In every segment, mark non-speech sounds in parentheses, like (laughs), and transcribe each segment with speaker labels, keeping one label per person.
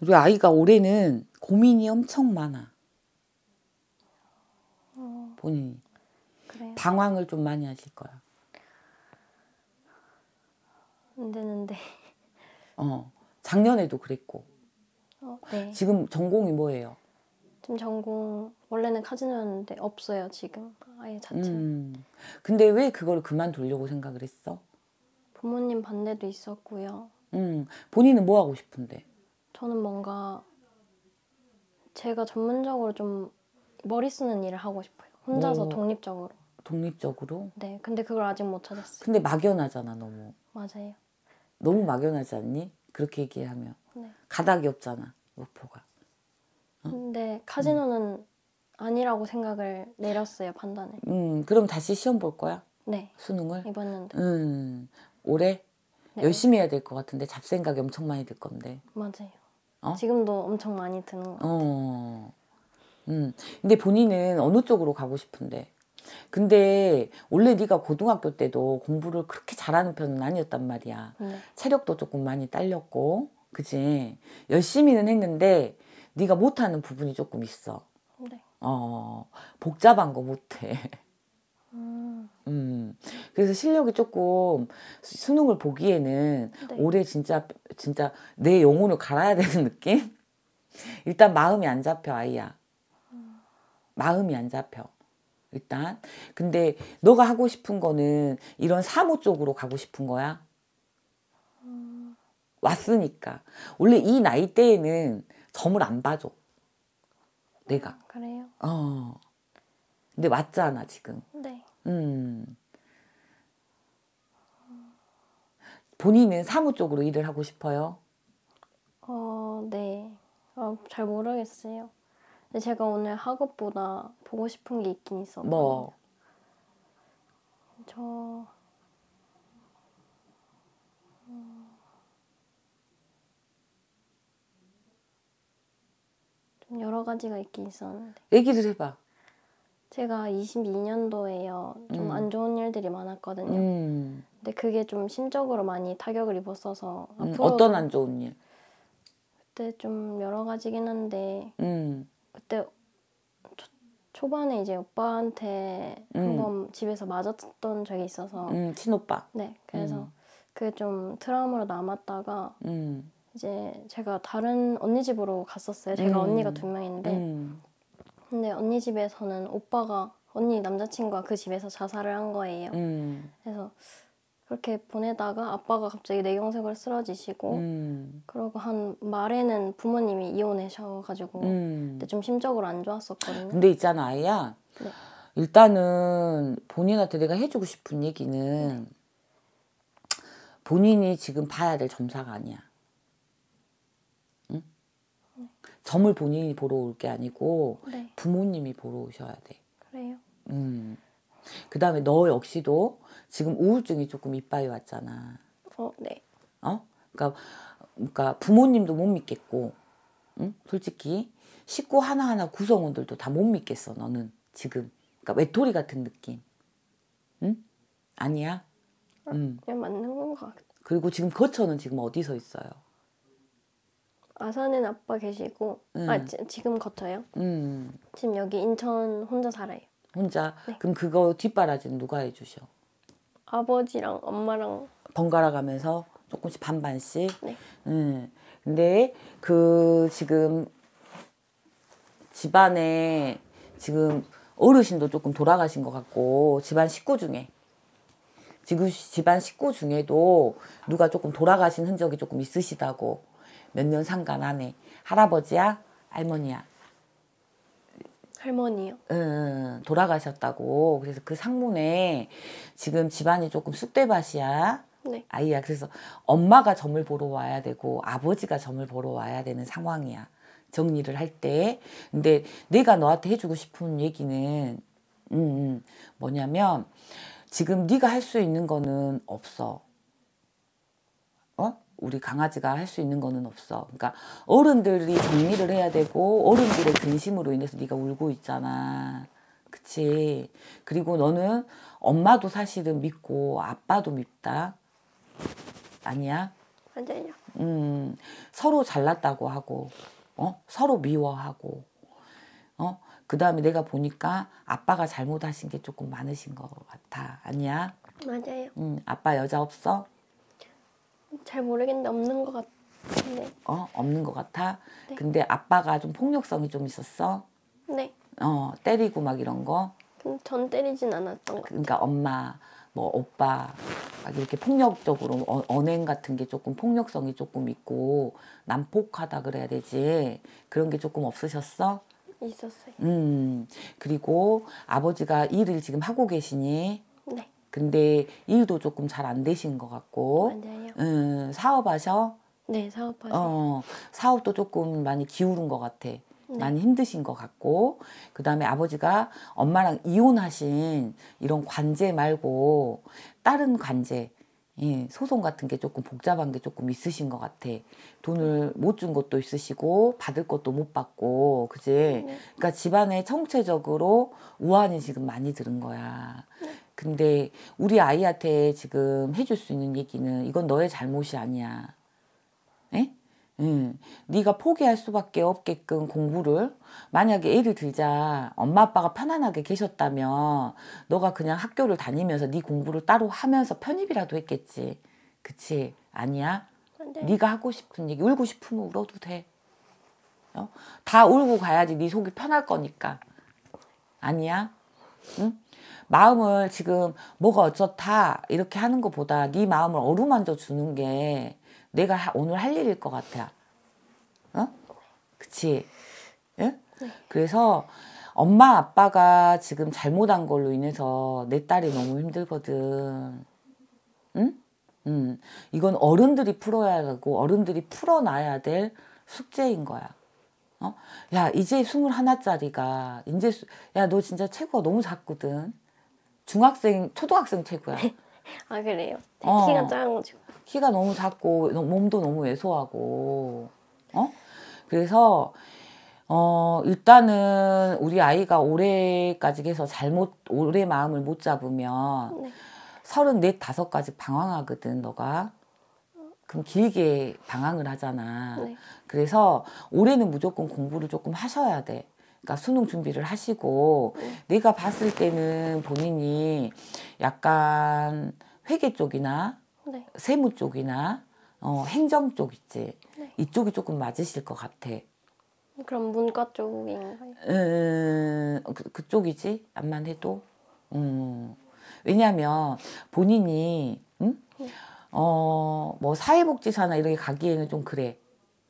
Speaker 1: 우리 아이가 올해는 고민이 엄청 많아. 본인이. 그래요? 방황을 좀 많이 하실 거야. 안 되는데. 어. 작년에도 그랬고. 어, 네. 지금 전공이 뭐예요?
Speaker 2: 지금 전공 원래는 카지노였는데 없어요 지금 아예 자체.
Speaker 1: 음. 근데 왜 그걸 그만두려고 생각을 했어?
Speaker 2: 부모님 반대도 있었고요.
Speaker 1: 음. 본인은 뭐 하고 싶은데?
Speaker 2: 저는 뭔가 제가 전문적으로 좀 머리 쓰는 일을 하고 싶어요. 혼자서 오. 어. 독립적으로.
Speaker 1: 독립적으로?
Speaker 2: 네. 근데 그걸 아직 못 찾았어요. 근데
Speaker 1: 막연하잖아, 너무. 맞아요. 너무 막연하지 않니? 그렇게 얘기하면. 네. 가닥이 없잖아, 목표가.
Speaker 2: 어? 근데 카지노는 음. 아니라고 생각을 내렸어요, 판단을.
Speaker 1: 음, 그럼 다시 시험 볼 거야?
Speaker 2: 네. 수능을? 이번 연도.
Speaker 1: 음, 올해? 네. 열심히 해야 될 것 같은데 잡생각이 엄청 많이 들 건데. 맞아요. 어? 지금도 엄청
Speaker 2: 많이 드는 거 같아요.
Speaker 1: 어. 음. 근데 본인은 어느 쪽으로 가고 싶은데? 근데 원래 네가 고등학교 때도 공부를 그렇게 잘하는 편은 아니었단 말이야. 네. 체력도 조금 많이 딸렸고, 그지? 열심히는 했는데 네가 못하는 부분이 조금 있어. 네. 어, 복잡한 거 못해. (laughs) 음. 그래서 실력이 조금 수능을 보기에는 네. 올해 진짜 진짜 내 영혼을 갈아야 되는 느낌? 일단 마음이 안 잡혀 아이야. 마음이 안 잡혀. 일단 근데 너가 하고 싶은 거는 이런 사무 쪽으로 가고 싶은 거야? 왔으니까 원래 이 나이 때에는 점을 안 봐줘 내가 그래요? 어 근데 왔잖아 지금 네 음. 본인은 사무 쪽으로 일을 하고 싶어요?
Speaker 2: 어, 네. 어, 잘 모르겠어요. 근데 제가 오늘 학업보다 보고 싶은 게 있긴 있어. 뭐? 저 음, 여러 가지가 있긴 있었는데. 얘기를 해봐. 제가 22년도에요. 좀안 음. 좋은 일들이 많았거든요.
Speaker 1: 음.
Speaker 2: 근데 그게 좀 심적으로 많이 타격을 입었어서 음. 어떤 안 좋은 일? 그때 좀 여러 가지긴 한데 음. 그때 초, 초반에 이제 오빠한테 음. 한번 집에서 맞았던 적이 있어서 음, 친오빠. 네, 그래서 그게 좀 트라우마로 남았다가 이제 제가 다른 언니 집으로 갔었어요. 제가 언니가 두 명인데 근데 언니 집에서는 오빠가 언니 남자친구가 그 집에서 자살을 한 거예요. 음. 그래서 그렇게 보내다가 아빠가 갑자기 뇌경색을 쓰러지시고
Speaker 1: 음.
Speaker 2: 그러고 한 말에는 부모님이 이혼해셔가지고 음. 그때 좀 심적으로 안 좋았었거든요. 근데
Speaker 1: 있잖아 아이야. 네. 일단은 본인한테 내가 해주고 싶은 얘기는 본인이 지금 봐야 될 점사가 아니야. 점을 본인이 보러 올 게 아니고 네. 부모님이 보러 오셔야 돼. 그래요. 음. 그 다음에 너 역시도 지금 우울증이 조금 이빨이 왔잖아. 어, 네. 어? 그니까그니까 그러니까 부모님도 못 믿겠고, 응? 솔직히 식구 하나하나 구성원들도 다 못 믿겠어. 너는 지금. 그니까 외톨이 같은 느낌. 응? 아니야? 아, 응.
Speaker 2: 맞는 건가.
Speaker 1: 그리고 지금 거처는 지금 어디서 있어요?
Speaker 2: 아산엔 아빠 계시고 아, 음. 아 지, 금 거쳐요? 음. 지금 여기 인천 혼자 살아요.
Speaker 1: 혼자 네. 그럼 그거 뒷바라지는 누가 해주셔?
Speaker 2: 아버지랑 엄마랑
Speaker 1: 번갈아 가면서 조금씩 반반씩. 네. 음. 근데 그 지금 집안에 지금 어르신도 조금 돌아가신 것 같고 집안 식구 중에 지금 집안 식구 중에도 누가 조금 돌아가신 흔적이 조금 있으시다고 몇년 상관 안 해. 할아버지야? 할머니야? 할머니요. 응, 돌아가셨다고. 그래서 그 상문에 지금 집안이 조금 쑥대밭이야. 네. 아이야. 그래서 엄마가 점을 보러 와야 되고 아버지가 점을 보러 와야 되는 상황이야. 정리를 할 때. 근데 내가 너한테 해주고 싶은 얘기는 음, 음. 뭐냐면 지금 네가 할 수 있는 거는 없어. 우리 강아지가 할 수 있는 거는 없어. 그러니까 어른들이 정리를 해야 되고 어른들의 근심으로 인해서 네가 울고 있잖아. 그치? 그리고 너는 엄마도 사실은 믿고 아빠도 믿다. 아니야? 완전요. 음, 서로 잘났다고 하고, 어? 서로 미워하고, 어? 그 다음에 내가 보니까 아빠가 잘못하신 게 조금 많으신 것 같아. 아니야? 맞아요. 음, 아빠 여자 없어?
Speaker 2: 잘 모르겠는데 없는 것 같은데.
Speaker 1: 어 없는 것 같아. 네. 근데 아빠가 좀 폭력성이 좀 있었어. 네. 어 때리고 막 이런 거.
Speaker 2: 전 때리진 않았던 것요
Speaker 1: 그러니까 엄마, 뭐 오빠 막 이렇게 폭력적으로 어, 언행 같은 게 조금 폭력성이 조금 있고 난폭하다 그래야 되지 그런 게 조금 없으셨어? 있었어요. 음 그리고 아버지가 일을 지금 하고 계시니 근데 일도 조금 잘 안 되신 것 같고. 맞아요. 음, 사업하셔?
Speaker 2: 네, 사업하세 어,
Speaker 1: 사업도 조금 많이 기울은 것 같아. 네. 많이 힘드신 것 같고 그 다음에 아버지가 엄마랑 이혼하신 이런 관제 말고 다른 관제 예, 소송 같은 게 조금 복잡한 게 조금 있으신 것 같아. 돈을 못 준 것도 있으시고 받을 것도 못 받고 그지? 네. 그니까 집안에 총체적으로 우환이 지금 많이 들은 거야. 네. 근데 우리 아이한테 지금 해줄 수 있는 얘기는 이건 너의 잘못이 아니야. 에? 예? 음, 네가 포기할 수밖에 없게끔 공부를 만약에 예를 들자 엄마 아빠가 편안하게 계셨다면 너가 그냥 학교를 다니면서 네 공부를 따로 하면서 편입이라도 했겠지 그치 아니야 근데... 네가 하고 싶은 얘기 울고 싶으면 울어도 돼 어? 다 울고 가야지 네 속이 편할 거니까 아니야 응? 마음을 지금 뭐가 어쩌다 이렇게 하는 것보다 네 마음을 어루만져 주는 게 내가 하, 오늘 할 일일 것 같아. 어? 그치? 예? 네. 그래서 엄마 아빠가 지금 잘못한 걸로 인해서 내 딸이 너무 힘들거든. 응? 음, 이건 어른들이 풀어야 하고 어른들이 풀어놔야 될 숙제인 거야. 어? 야, 이제 스물짜리가 이제, 야, 너 진짜 최고가 너무 작거든. 중학생, 초등학생 체구야. (laughs)
Speaker 2: 아 그래요? 네, 어. 키가 작은죠.
Speaker 1: 키가 너무 작고 몸도 너무 왜소하고 어? 그래서 어 일단은 우리 아이가 올해까지 해서 잘못 올해 마음을 못 잡으면 서른 네 다섯까지 방황하거든 너가 그럼 길게 방황을 하잖아. 네. 그래서 올해는 무조건 공부를 조금 하셔야 돼. 그러니까 수능 준비를 하시고 네. 내가 봤을 때는 본인이 약간 회계 쪽이나 네. 세무 쪽이나 어, 행정 쪽 있지 네. 이쪽이 조금 맞으실 것 같아.
Speaker 2: 그럼 문과 쪽인가요?
Speaker 1: 음, 어, 그, 쪽이지 암만 해도. 음. 왜냐하면 본인이 음? 네. 어뭐 사회복지사나 이렇게 가기에는 좀 그래.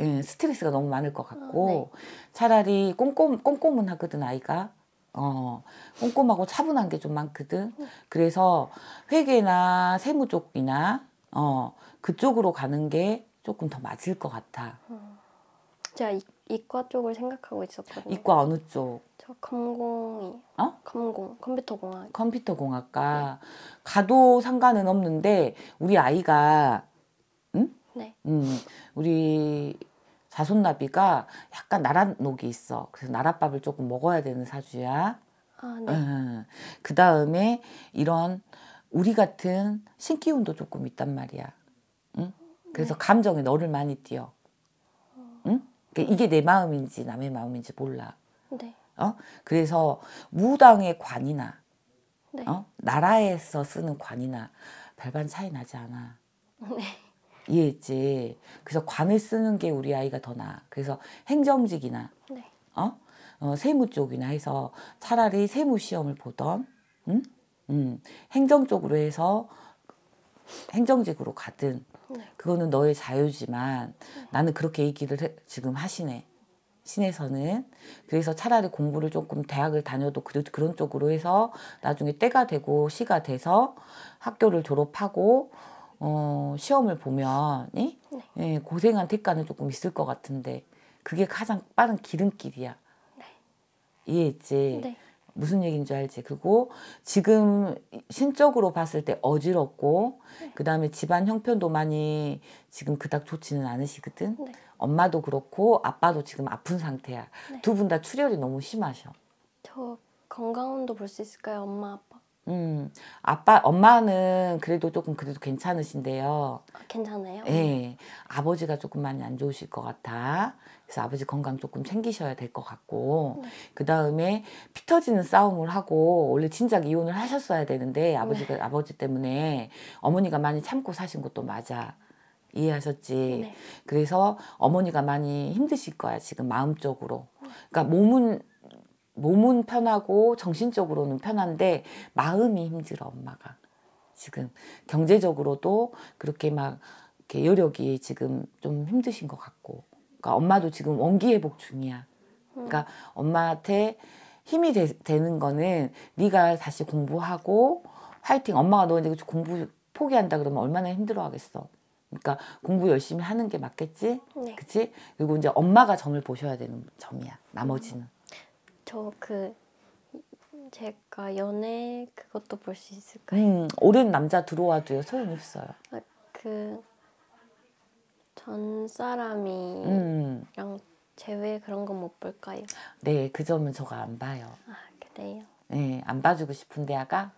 Speaker 1: 예, 스트레스가 너무 많을 것 같고 어, 네. 차라리 꼼꼼 꼼꼼은 하거든 아이가 어 꼼꼼하고 차분한 게 좀 많거든 음. 그래서 회계나 세무 쪽이나 어 그쪽으로 가는 게 조금 더 맞을 것 같아
Speaker 2: 음. 이, 과 쪽을 생각하고 있었거든요 이과 어느 쪽? 저 컴공이 어? 컴공 컴퓨터공학
Speaker 1: 컴퓨터공학과 네. 가도 상관은 없는데 우리 아이가 네. 음, 우리 사손나비가 약간 나랏녹이 있어. 그래서 나랏밥을 조금 먹어야 되는 사주야. 아, 네. 그 다음에 이런 우리 같은 신기운도 조금 있단 말이야. 응? 그래서 네. 감정이 너를 많이 띄어. 응? 그러니까 이게 내 마음인지 남의 마음인지 몰라. 네. 어? 그래서 무당의 관이나 네. 어? 나라에서 쓰는 관이나 별반 차이 나지 않아. 네. 이해했지. 그래서 관을 쓰는 게 우리 아이가 더 나아. 그래서 행정직이나 네. 어? 어? 세무 쪽이나 해서 차라리 세무 시험을 보던 음? 음. 행정 쪽으로 해서 행정직으로 가든 네. 그거는 너의 자유지만 네. 나는 그렇게 얘기를 해, 지금 하시네. 신에서는 그래서 차라리 공부를 조금 대학을 다녀도 그, 그런 쪽으로 해서 나중에 때가 되고 시가 돼서 학교를 졸업하고 어, 시험을 보면 예? 네. 예, 고생한 대가는 조금 있을 것 같은데 그게 가장 빠른 기름길이야. 네. 이해했지? 네. 무슨 얘기인지 알지? 그리고 지금 신적으로 봤을 때 어지럽고 네. 그다음에 집안 형편도 많이 지금 그닥 좋지는 않으시거든. 네. 엄마도 그렇고 아빠도 지금 아픈 상태야. 네. 두분 다 출혈이 너무 심하셔.
Speaker 2: 저 건강원도 볼 수 있을까요, 엄마 아빠?
Speaker 1: 음, 아빠, 엄마는 그래도 조금 그래도 괜찮으신데요.
Speaker 2: 괜찮아요? 네.
Speaker 1: 아버지가 조금 많이 안 좋으실 것 같아. 그래서 아버지 건강 조금 챙기셔야 될 것 같고, 네. 그 다음에 피 터지는 싸움을 하고, 원래 진작 이혼을 하셨어야 되는데, 아버지가, 네. 아버지 때문에 어머니가 많이 참고 사신 것도 맞아. 이해하셨지? 네. 그래서 어머니가 많이 힘드실 거야, 지금 마음적으로. 음. 그러니까 몸은 몸은 편하고 정신적으로는 편한데 마음이 힘들어 엄마가 지금 경제적으로도 그렇게 막 이렇게 여력이 지금 좀 힘드신 것 같고 그러니까 엄마도 지금 원기 회복 중이야 그러니까 엄마한테 힘이 되, 는 거는 네가 다시 공부하고 화이팅 엄마가 너 이제 공부 포기한다 그러면 얼마나 힘들어 하겠어 그러니까 공부 열심히 하는 게 맞겠지 네. 그치 그리고 이제 엄마가 점을 보셔야 되는 점이야 나머지는
Speaker 2: 저그 제가 연애 그것도 볼 수 있을까요?
Speaker 1: 음, 오랜 남자 들어와도요 소용 있어요.
Speaker 2: 아, 그전 사람이랑 음. 제외 그런 건 못 볼까요?
Speaker 1: 네, 그 점은 저가 안 봐요. 아 그래요? 네, 안 봐주고 싶은데 아가.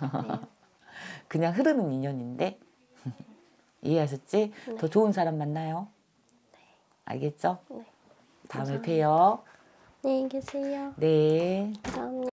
Speaker 1: 아, (laughs) 그냥 흐르는 인연인데 (laughs) 이해하셨지? 네. 더 좋은 사람 만나요. 네. 알겠죠? 네. 다음에 감사합니다. 요
Speaker 2: 안녕히 계세요.
Speaker 1: 네.
Speaker 2: 감사합니다.